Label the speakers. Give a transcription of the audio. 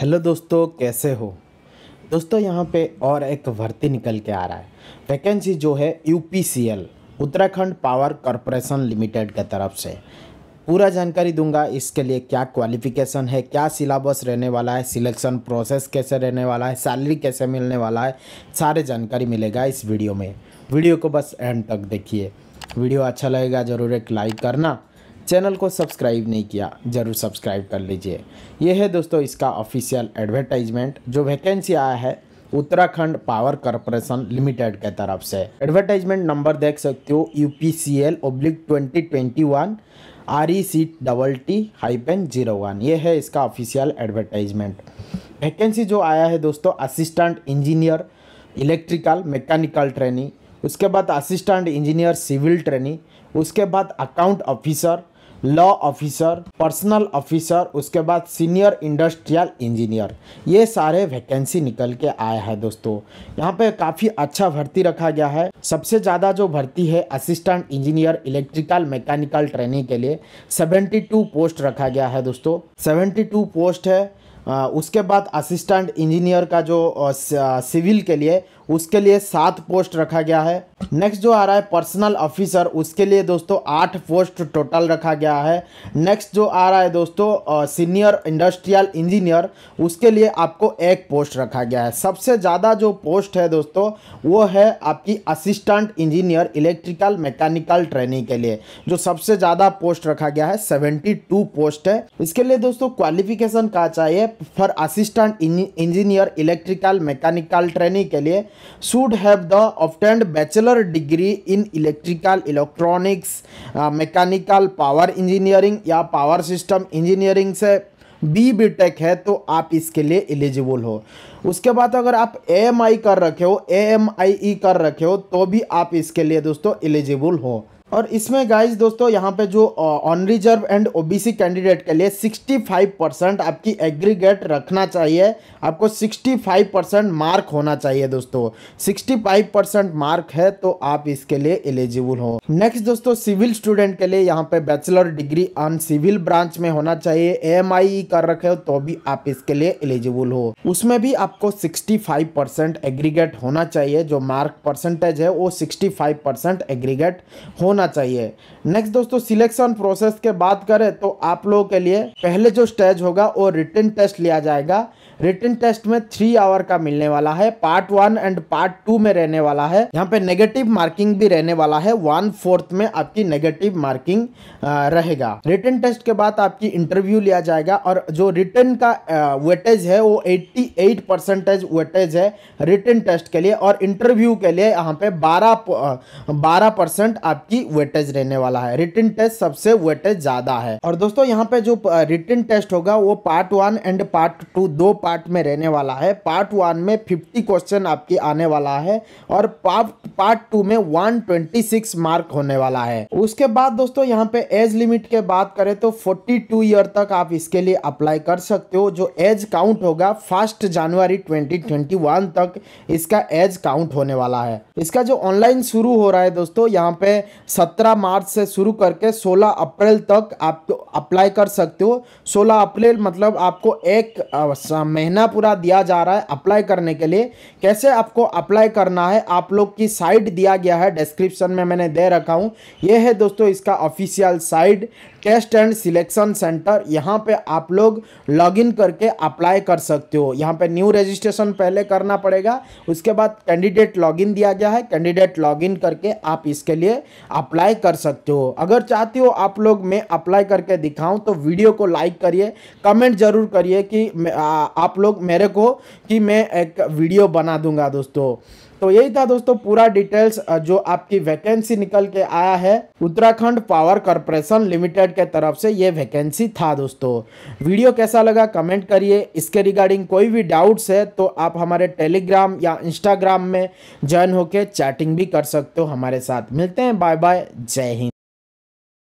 Speaker 1: hello दोस्तों कैसे हो दोस्तों यहाँ पे और एक भर्ती निकल के आ रहा है वैकेंसी जो है UPCL Uttarakhand power corporation limited के तरफ से पूरा जानकारी दूंगा इसके लिए क्या क्वालिफिकेशन है क्या सिलेबस रहने वाला है सिलेक्शन प्रोसेस कैसे रहने वाला है सैलरी कैसे मिलने वाला है सारे जानकारी मिलेगा इस वीडियो में वीडियो को बस एंड तक देखिए वीडियो अच्छा लगेगा ज़रूर एक लाइक करना चैनल को सब्सक्राइब नहीं किया ज़रूर सब्सक्राइब कर लीजिए यह है दोस्तों इसका ऑफिशियल एडवर्टाइजमेंट जो वैकेंसी आया है उत्तराखंड पावर कॉरपोरेशन लिमिटेड के तरफ से एडवर्टाइजमेंट नंबर देख सकते हो U P C L oblique twenty twenty one R E C double T hyphen zero one ये है इसका ऑफिशियल एडवर्टाइजमेंट वैकेंसी जो आया है दोस्तों assistant engineer electrical mechanical training उसके बाद असिस्टेंट इंजीनियर सिविल ट्रेनिंग उसके बाद account officer law officer personal officer उसके बाद सीनियर इंडस्ट्रियल इंजीनियर ये सारे वैकेंसी निकल के आया है दोस्तों यहाँ पे काफ़ी अच्छा भर्ती रखा गया है सबसे ज़्यादा जो भर्ती है assistant engineer electrical mechanical training के लिए 72 पोस्ट रखा गया है दोस्तों 72 पोस्ट है उसके बाद असिस्टेंट इंजीनियर का जो सिविल के लिए उसके लिए सात पोस्ट रखा गया है नेक्स्ट जो आ रहा है पर्सनल ऑफिसर उसके लिए दोस्तों आठ पोस्ट टोटल रखा गया है नेक्स्ट जो आ रहा है दोस्तों सीनियर इंडस्ट्रियल इंजीनियर उसके लिए आपको एक पोस्ट रखा गया है सबसे ज़्यादा जो पोस्ट है दोस्तों वो है आपकी assistant engineer electrical mechanical training के लिए जो सबसे ज़्यादा पोस्ट रखा गया है सेवेंटी पोस्ट है इसके लिए दोस्तों क्वालिफिकेशन कहा चाहिए for assistant engineer electrical mechanical training के लिए should have the optained bachelor degree in electrical electronics mechanical power engineering या पावर सिस्टम इंजीनियरिंग से बी बी टेक है तो आप इसके लिए एलिजिबल हो उसके बाद अगर आप ए एम आई कर रखे हो ए एम आई ई कर रखे हो तो भी आप इसके लिए दोस्तों एलिजिबल हो और इसमें गाइस दोस्तों यहाँ पे जो on reserve and OBC candidate के लिए 65 परसेंट आपकी एग्रीगेट रखना चाहिए आपको 65 परसेंट मार्क होना चाहिए दोस्तों 65 परसेंट मार्क है तो आप इसके लिए एलिजिबल हो नेक्स्ट दोस्तों सिविल स्टूडेंट के लिए यहाँ पे bachelor degree on civil branch में होना चाहिए ए कर रखे हो तो भी आप इसके लिए एलिजिबल हो उसमें भी आपको सिक्सटी एग्रीगेट होना चाहिए जो मार्क परसेंटेज है वो सिक्सटी एग्रीगेट होना होना चाहिए नेक्स्ट दोस्तों सिलेक्शन प्रोसेस के बात करें तो आप लोगों के लिए पहले जो स्टेज होगा वो रिटर्न टेस्ट लिया जाएगा रिटर्न टेस्ट में थ्री आवर का मिलने वाला है part one and part two में रहने वाला है यहाँ पे नेगेटिव मार्किंग भी रहने वाला है वन फोर्थ में आपकी नेगेटिव मार्किंग रहेगा रिटर्न टेस्ट के बाद आपकी इंटरव्यू लिया जाएगा और जो रिटर्न का वेटेज है वो एट परसेंटेज वेटेज है रिटर्न टेस्ट के लिए और इंटरव्यू के लिए यहाँ पे बारह बारह परसेंट आपकी वेटेज रहने वाला है रिटर्न टेस्ट सबसे वेटेज ज़्यादा है और दोस्तों यहाँ पे जो रिटर्न टेस्ट होगा वो part one and part two दो पार्ट पार्ट में रहने वाला है पार्ट वन में फिफ्टी क्वेश्चन आपके आने वाला है और पार्ट पार्ट टू में वन ट्वेंटी सिक्स मार्क होने वाला है उसके बाद दोस्तों यहाँ पे एज लिमिट के बात करें तो फोर्टी टू ईयर तक आप इसके लिए अप्लाई कर सकते हो जो एज काउंट होगा first January twenty twenty one तक इसका एज काउंट होने वाला है इसका जो ऑनलाइन शुरू हो रहा है दोस्तों यहाँ पे सत्रह मार्च से शुरू करके सोलह अप्रैल तक आप अप्लाई तो कर सकते हो सोलह अप्रैल मतलब आपको एक महीना पूरा दिया जा रहा है अप्लाई करने के लिए कैसे आपको अप्लाई करना है आप लोग की साइट दिया गया है डिस्क्रिप्शन में मैंने दे रखा हूँ ये है दोस्तों इसका official site test and selection centre यहाँ पे आप लोग लॉगिन करके अप्लाई कर सकते हो यहाँ पे न्यू रजिस्ट्रेशन पहले करना पड़ेगा उसके बाद कैंडिडेट लॉगिन दिया गया है कैंडिडेट लॉगिन करके आप इसके लिए अप्लाई कर सकते हो अगर चाहते हो आप लोग मैं अप्लाई करके दिखाऊं तो वीडियो को लाइक करिए कमेंट जरूर करिए कि आ, आ, आप लोग मेरे को कि मैं एक वीडियो बना दूंगा दोस्तों तो यही था दोस्तों पूरा डिटेल्स जो आपकी वैकेंसी निकल के आया है उत्तराखंड पावर कॉरपोरेशन लिमिटेड के तरफ से ये वैकेंसी था दोस्तों वीडियो कैसा लगा कमेंट करिए इसके रिगार्डिंग कोई भी डाउट्स है तो आप हमारे टेलीग्राम या इंस्टाग्राम में ज्वाइन होकर चैटिंग भी कर सकते हो हमारे साथ मिलते हैं बाय बाय जय हिंद